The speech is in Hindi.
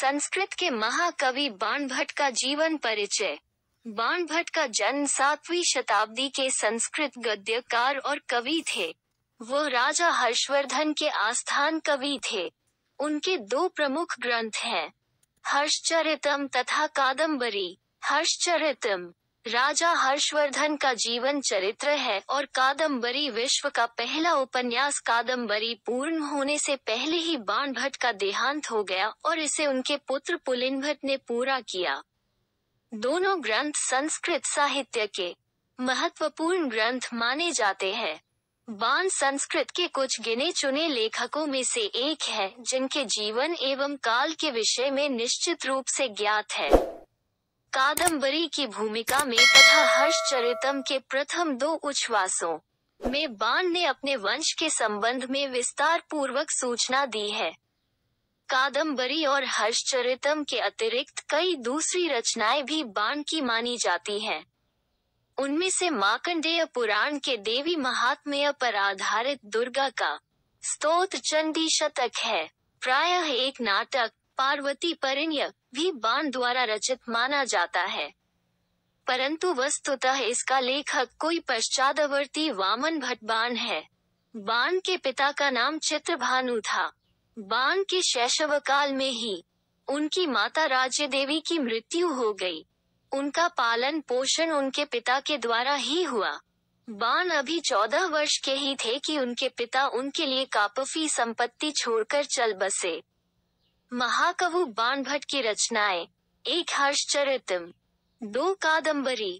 संस्कृत के महाकवि बाणभट्ट का जीवन परिचय बाणभट्ट का जन्म सातवीं शताब्दी के संस्कृत गद्यकार और कवि थे वो राजा हर्षवर्धन के आस्थान कवि थे उनके दो प्रमुख ग्रंथ हैं हर्षचरितम तथा कादम्बरी हर्षचरितम राजा हर्षवर्धन का जीवन चरित्र है और कादम्बरी विश्व का पहला उपन्यास कादम्बरी पूर्ण होने से पहले ही बाण भट्ट का देहांत हो गया और इसे उनके पुत्र पुलिन भट्ट ने पूरा किया दोनों ग्रंथ संस्कृत साहित्य के महत्वपूर्ण ग्रंथ माने जाते हैं बाण संस्कृत के कुछ गिने चुने लेखकों में से एक है जिनके जीवन एवं काल के विषय में निश्चित रूप से ज्ञात है कादम्बरी की भूमिका में तथा हर्षचरितम के प्रथम दो उच्छ्वासों में बाण ने अपने वंश के संबंध में विस्तार पूर्वक सूचना दी है कादम्बरी और हर्षचरितम के अतिरिक्त कई दूसरी रचनाएं भी बाण की मानी जाती हैं। उनमें से माकंडेय पुराण के देवी महात्म्य पर आधारित दुर्गा का स्तोत्र चंडी शतक है प्रायः एक नाटक पार्वती परण्य भी बाण द्वारा रचित माना जाता है परंतु वस्तुतः इसका लेखक कोई पश्चादवर्ती वामन भट्ट बाण है बाण के पिता का नाम भानु था बाण के शैशव काल में ही उनकी माता राज्य देवी की मृत्यु हो गई उनका पालन पोषण उनके पिता के द्वारा ही हुआ बाण अभी चौदह वर्ष के ही थे कि उनके पिता उनके लिए कापफी संपत्ति छोड़कर चल बसे महाकवु बाणभट्ट की रचनाएं एक हर्षचरितम दो कादंबरी